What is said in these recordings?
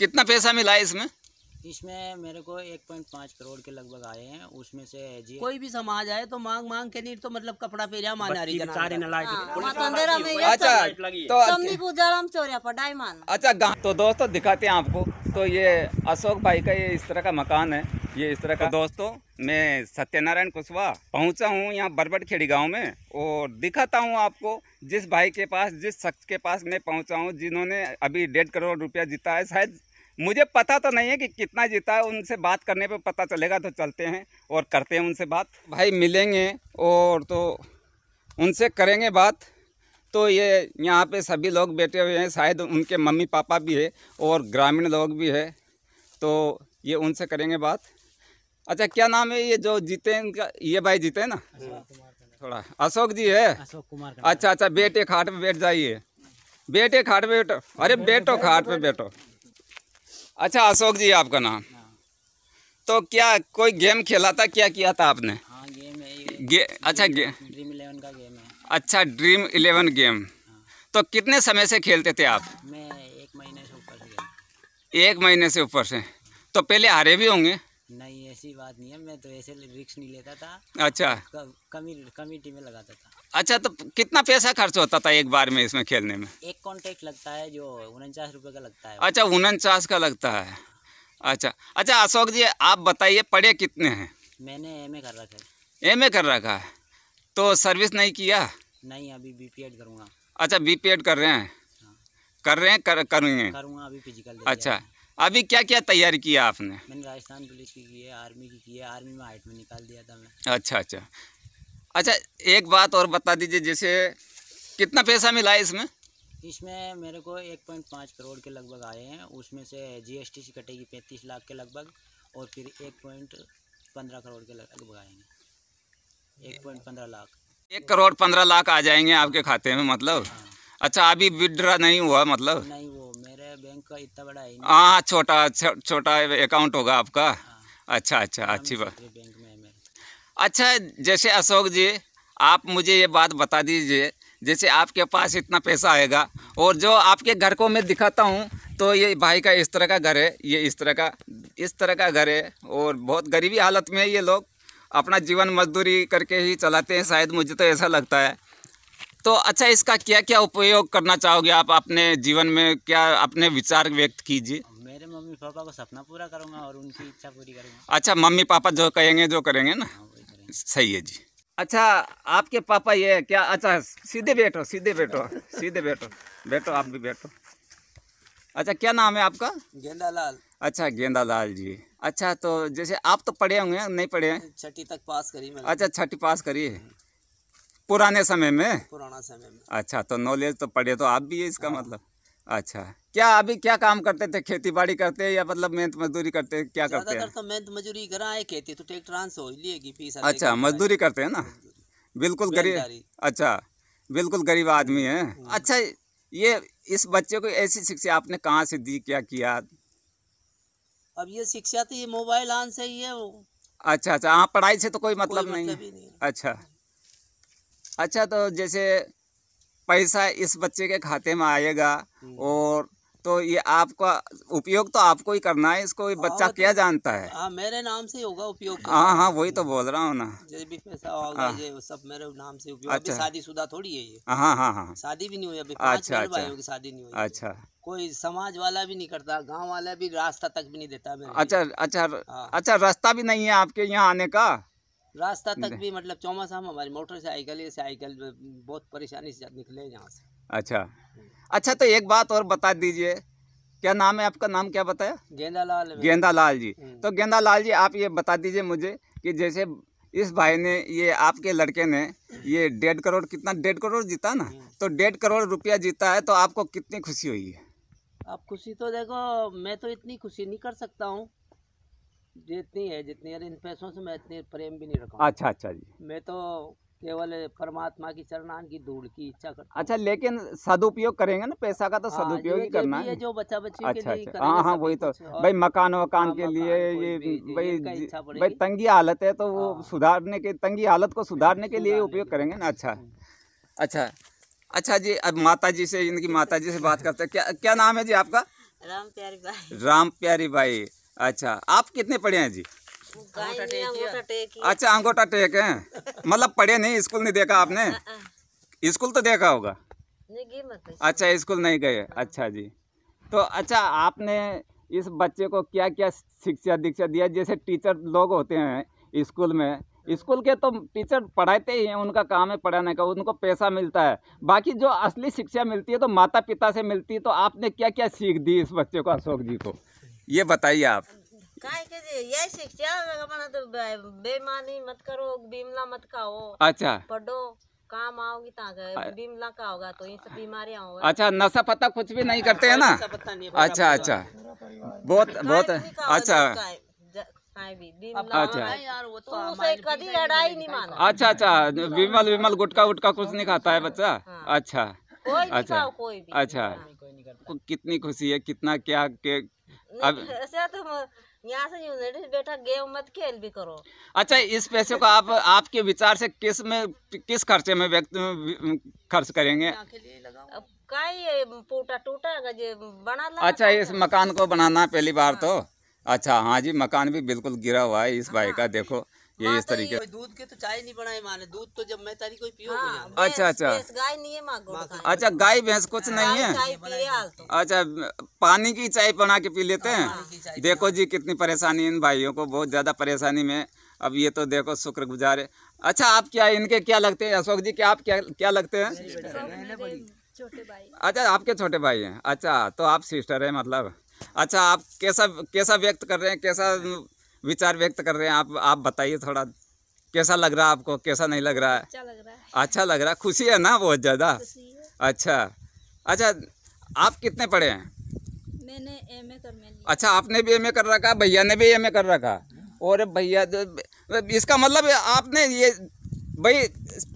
कितना पैसा मिला है इसमें इसमें मेरे को एक पॉइंट पाँच करोड़ के लगभग आए हैं उसमें से जी कोई भी समाज आए तो मांग मांग के नहीं तो मतलब कपड़ा पेरा माना रही अच्छा तो अच्छा, अच्छा, तो दोस्तों दिखाते हैं आपको तो ये अशोक भाई का ये इस तरह का मकान है ये इस तरह का तो दोस्तों मैं सत्यनारायण कुशवाहा पहुंचा हूं यहाँ बरबट खेड़ी गाँव में और दिखाता हूं आपको जिस भाई के पास जिस शख्स के पास मैं पहुंचा हूं जिन्होंने अभी डेढ़ करोड़ रुपया जीता है शायद मुझे पता तो नहीं है कि कितना जीता है उनसे बात करने पे पता चलेगा तो चलते हैं और करते हैं उनसे बात भाई मिलेंगे और तो उनसे करेंगे बात तो ये यहाँ पे सभी लोग बैठे हुए हैं शायद उनके मम्मी पापा भी है और ग्रामीण लोग भी है तो ये उनसे करेंगे बात अच्छा क्या नाम है ये जो जीते हैं इनका ये भाई जीते हैं ना थोड़ा अशोक जी है अशोक कुमार अच्छा अच्छा बेटे खाट पे बैठ जाइए बेटे खाट पे बैठो अरे बैठो खाट पे बैठो अच्छा अशोक जी आपका नाम हाँ। तो क्या कोई गेम खेला था क्या किया था आपने हाँ, गेम है ये। गे, अच्छा गे, ड्रीम इलेवन का गेम है अच्छा ड्रीम इलेवन गेम हाँ। तो कितने समय से खेलते थे आप मैं एक महीने से ऊपर से एक महीने से ऊपर से तो पहले हारे भी होंगे ऐसी बात नहीं है मैं तो ऐसे रिक्स नहीं लेता था अच्छा कमी कमिटी में लगाता था अच्छा तो कितना पैसा खर्च होता था एक बार में इसमें खेलने में एक कॉन्ट्रैक्ट लगता है जो उनचास रुपए का लगता है अच्छा उनचास का लगता है अच्छा अच्छा अशोक जी आप बताइए पढ़े कितने हैं मैंने एम कर रखा है एम कर रखा है तो सर्विस नहीं किया नहीं अभी बी पी करूँगा अच्छा बी हाँ। कर रहे हैं कर रहे हैं कर करेंगे करूँगा अभी फिजिकल अच्छा अभी क्या क्या तैयारी किया आपने मैंने राजस्थान पुलिस की की है आर्मी की की है आर्मी में हाइट में निकाल दिया था मैं अच्छा अच्छा अच्छा एक बात और बता दीजिए जैसे कितना पैसा मिला है इसमें इसमें मेरे को एक पॉइंट पाँच करोड़ के लगभग आए हैं उसमें से जीएसटी से कटेगी पैंतीस लाख के लगभग और फिर एक पॉइंट पंद्रह करोड़ के लगभग आएंगे एक पॉइंट पंद्रह लाख एक करोड़ पंद्रह लाख आ जाएंगे आपके खाते में मतलब हाँ। अच्छा अभी विदड्रा नहीं हुआ मतलब नहीं हुआ आपका इतना बड़ा है हाँ छोटा छोटा अकाउंट होगा आपका हाँ। अच्छा अच्छा अच्छी बात बैंक में अच्छा जैसे अशोक जी आप मुझे ये बात बता दीजिए जैसे आपके पास इतना पैसा आएगा और जो आपके घर को मैं दिखाता हूँ तो ये भाई का इस तरह का घर है ये इस तरह का इस तरह का घर है और बहुत गरीबी हालत में ये लोग अपना जीवन मजदूरी करके ही चलाते हैं शायद मुझे तो ऐसा लगता है तो अच्छा इसका क्या क्या उपयोग करना चाहोगे आप अपने जीवन में क्या अपने विचार व्यक्त कीजिए मेरे मम्मी पापा को सपना पूरा करूँगा और उनकी इच्छा पूरी करूँगा अच्छा मम्मी पापा जो कहेंगे जो करेंगे ना हाँ, सही है जी अच्छा आपके पापा ये क्या अच्छा सीधे बैठो सीधे बैठो सीधे बैठो बैठो आप भी बैठो अच्छा क्या नाम है आपका गेंदा लाल अच्छा गेंदा लाल जी अच्छा तो जैसे आप तो पढ़े होंगे नहीं पढ़े हैं छठी तक पास करी अच्छा छठी पास करी है पुराने समय में पुराना समय में अच्छा तो नॉलेज तो पढ़े तो आप भी है इसका हाँ। मतलब अच्छा क्या अभी क्या काम करते थे खेती बाड़ी करते या मतलब मेहनत मजदूरी करते क्या करते हैं तो मेहनत मजदूरी करा है खेती तो ट्रैक्टर हो लेगी फीस अच्छा मजदूरी करते हैं ना बिल्कुल गरीब अच्छा बिल्कुल गरीब आदमी है हाँ। अच्छा ये इस बच्चे को ऐसी शिक्षा आपने कहाँ से दी क्या किया अब ये शिक्षा तो ये मोबाइल आन से ही है वो अच्छा अच्छा हाँ पढ़ाई से तो कोई मतलब, कोई मतलब नहीं।, नहीं अच्छा अच्छा तो जैसे पैसा इस बच्चे के खाते में आएगा हम्म। और तो ये आपका उपयोग तो आपको ही करना है इसको हाँ, बच्चा तो, क्या जानता है आ, हाँ, मेरे नाम से होगा उपयोग हाँ हाँ वही तो बोल रहा हूँ ना भी पैसा होगा हाँ। ये सब मेरे नाम से उपयोग अच्छा शुदा थोड़ी है ये हाँ हाँ हाँ शादी भी नहीं हुई अभी अच्छा अच्छा। की शादी नहीं हुई अच्छा कोई समाज वाला भी नहीं करता गाँव वाला भी रास्ता तक भी नहीं देता अच्छा अच्छा अच्छा रास्ता भी नहीं है आपके यहाँ आने का रास्ता तक भी मतलब चौमासा में हमारी मोटरसाइकिल ये साइकिल बहुत परेशानी से निकले यहाँ से अच्छा हम्म। अच्छा तो एक बात और बता दीजिए क्या नाम है आपका नाम क्या बताया गेंदा लाल गेंदा लाल जी हम्म। तो गेंदा लाल जी आप ये बता दीजिए मुझे कि जैसे इस भाई ने ये आपके लड़के ने ये डेढ़ करोड़ कितना डेढ़ करोड़ जीता ना हम्म। तो डेढ़ करोड़ रुपया जीता है तो आपको कितनी खुशी हुई है आप खुशी तो देखो मैं तो इतनी खुशी नहीं कर सकता हूँ जितनी है जितनी है इन पैसों से मैं इतने प्रेम भी नहीं रखा अच्छा अच्छा जी मैं तो केवल परमात्मा की चरणान की धूल की इच्छा करता अच्छा लेकिन सदुपयोग करेंगे ना पैसा का तो हाँ, सदुपयोग ही करना है जो बच्चा बच्ची अच्छा के अच्छा, अच्छा। हाँ हाँ वही तो भाई मकान वकान के हाँ, लिए ये भाई भाई तंगी हालत है तो वो हाँ। सुधारने के तंगी हालत को सुधारने के लिए उपयोग करेंगे ना अच्छा अच्छा अच्छा जी अब माता जी से इनकी माता जी से बात करते हैं क्या क्या नाम है जी आपका राम प्यारी भाई राम प्यारी भाई अच्छा आप कितने पढ़े हैं जी अच्छा अंगोटा टेक है मतलब पढ़े नहीं स्कूल नहीं देखा आपने स्कूल तो देखा होगा अच्छा स्कूल नहीं गए अच्छा जी तो अच्छा आपने इस बच्चे को क्या क्या शिक्षा दीक्षा दिया जैसे टीचर लोग होते हैं स्कूल में स्कूल के तो टीचर पढ़ाते ही हैं उनका काम है पढ़ाने का उनको पैसा मिलता है बाकी जो असली शिक्षा मिलती है तो माता पिता से मिलती है तो आपने क्या क्या सीख दी इस बच्चे को अशोक जी को ये बताइए आप तो अच्छा पढ़ो काम आओगी बीमला का होगा तो ये सब अच्छा नशा पता कुछ भी नहीं करते हैं ना अच्छा अच्छा बहुत बहुत अच्छा अच्छा अच्छा विमल विमल गुटका गुटका कुछ नहीं खाता है बच्चा हाँ। अच्छा अच्छा अच्छा कितनी खुशी है कितना क्या तुम तो यहाँ से बेटा गेम मत खेल भी करो अच्छा इस पैसे को आप आपके विचार से किस में किस खर्चे में व्यक्त खर्च करेंगे का ये टूटा टूटा बना अच्छा तो इस मकान को बनाना पहली बार हाँ। तो अच्छा हाँ जी मकान भी बिल्कुल गिरा हुआ है इस हाँ, भाई का देखो ये इस तरीके दूध के तो चाय नहीं बनाए माने दूध तो जब मैं तारी कोई पियो हाँ, अच्छा अच्छा गाय नहीं है माँ अच्छा गाय भैंस कुछ हाँ, नहीं है तो। अच्छा पानी की चाय बना के पी लेते हैं हाँ, देखो जी कितनी परेशानी इन भाइयों को बहुत ज्यादा परेशानी में अब ये तो देखो शुक्र गुजार है अच्छा आप क्या इनके क्या लगते हैं अशोक जी क्या आप क्या क्या लगते हैं अच्छा आपके छोटे भाई हैं अच्छा तो आप सिस्टर हैं मतलब अच्छा आप कैसा कैसा व्यक्त कर रहे हैं कैसा विचार व्यक्त कर रहे हैं आप आप बताइए थोड़ा कैसा लग रहा है आपको कैसा नहीं लग रहा है अच्छा लग रहा है अच्छा लग रहा है खुशी है ना बहुत ज़्यादा अच्छा अच्छा आप कितने पढ़े हैं मैंने एमए कर लिया अच्छा आपने भी एमए कर रखा भैया ने भी एमए कर रखा और भैया इसका मतलब आपने ये भाई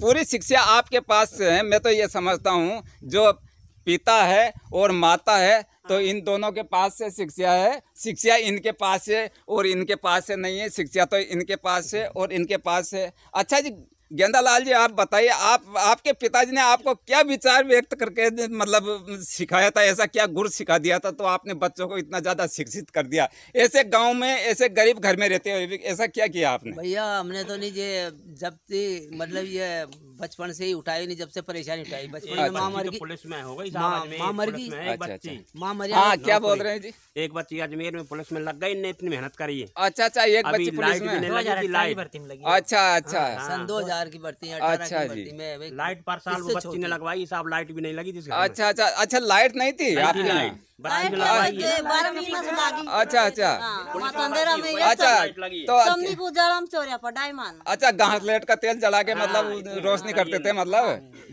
पूरी शिक्षा आपके पास से है मैं तो ये समझता हूँ जो पिता है और माता है तो हाँ। इन दोनों के पास से शिक्षा है शिक्षा इनके पास है और इनके पास से नहीं है शिक्षा तो इनके पास है और इनके पास है अच्छा जी लाल जी आप बताइए आप आपके पिताजी ने आपको क्या विचार व्यक्त करके मतलब सिखाया था ऐसा क्या गुर सिखा दिया था तो आपने बच्चों को इतना ज़्यादा शिक्षित कर दिया ऐसे गांव में ऐसे गरीब घर में रहते हुए ऐसा क्या किया आपने भैया हमने तो नहीं ये जब थी मतलब ये बचपन से ही उठाई नहीं जब से परेशानी उठाई बचपन में अच्छा, माँ मर तो गई पुलिस में हो गई हाँ, माँ मर गई अच्छा, अच्छा। माँ मरी हाँ, क्या बोल रहे हैं जी एक बच्ची अजमेर में पुलिस में लग गई इतनी मेहनत करी है अच्छा अच्छा एक बच्ची पुलिस में अच्छा अच्छा हाँ, सन दो हजार की भर्ती अच्छा जी लाइट पर साल बच्ची ने लगवाई साहब लाइट भी नहीं लगी अच्छा अच्छा अच्छा लाइट नहीं थी आपकी अच्छा अच्छा अच्छा तो अच्छा गांस लेट का तेल जला के मतलब रोज नहीं करते थे मतलब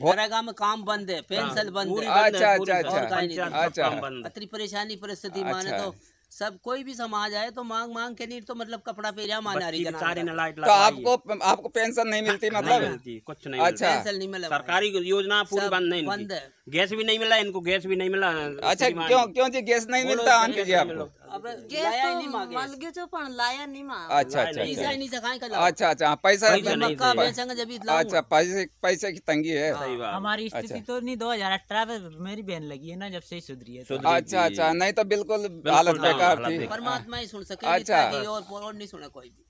हाँ। में काम बंद है पेंसिल हाँ। बंद अच्छा अच्छा अच्छा अच्छा, अच्छा। परेशानी परिस्थिति माने अच्छा। तो सब कोई भी समाज आए तो मांग मांग के नहीं तो मतलब कपड़ा पेरिया माना रही तो आपको आपको पेंशन नहीं मिलती मतलब नहीं मिलती कुछ नहीं अच्छा पेंशन नहीं मिला सरकारी योजना पूरी बंद नहीं बंद है गैस भी नहीं मिला इनको गैस भी नहीं मिला अच्छा क्यों क्यों जी गैस नहीं मिलता आपको तो अच्छा अच्छा, अच्छा।, अच्छा, अच्छा हाँ, पैसा अच्छा पैसे की तंगी है हमारी स्थिति तो नहीं दो 2018 में मेरी बहन लगी है ना जब से सुधरी है तो। अच्छा अच्छा नहीं तो बिल्कुल हालत हाँ, बेकार थी परमात्मा ही सुन सके अच्छा और नहीं सुना कोई भी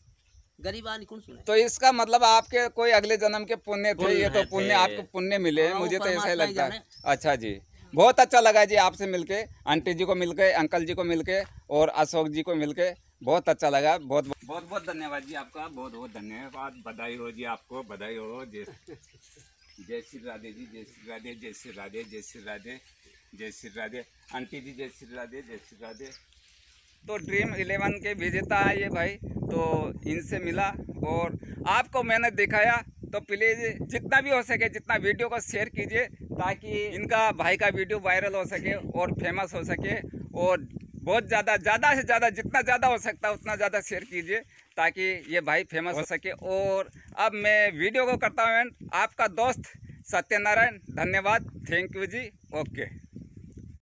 गरीबान तो इसका मतलब आपके कोई अगले जन्म के पुण्य थे ये तो पुण्य आपको पुण्य मिले हाँ, मुझे तो ऐसा ही लगता है अच्छा जी बहुत अच्छा लगा जी आपसे मिलके आंटी जी को मिलके अंकल जी को मिलके और अशोक जी को मिलके बहुत अच्छा लगा बहुत बहुत बहुत धन्यवाद जी आपका बहुत बहुत धन्यवाद बधाई हो जी आपको बधाई हो जय जय श्री राधे जी जय श्री राधे जय श्री राधे जय श्री राधे जय श्री राधे आंटी जी जय श्री राधे जय श्री राधे तो ड्रीम इलेवन के विजेता है ये भाई तो इनसे मिला और आपको मैंने दिखाया तो प्लीज़ जितना भी हो सके जितना वीडियो को शेयर कीजिए ताकि इनका भाई का वीडियो वायरल हो सके और फेमस हो सके और बहुत ज़्यादा ज़्यादा से ज़्यादा जितना ज़्यादा हो सकता है उतना ज़्यादा शेयर कीजिए ताकि ये भाई फेमस हो सके और अब मैं वीडियो को करता हूँ आपका दोस्त सत्यनारायण धन्यवाद थैंक यू जी ओके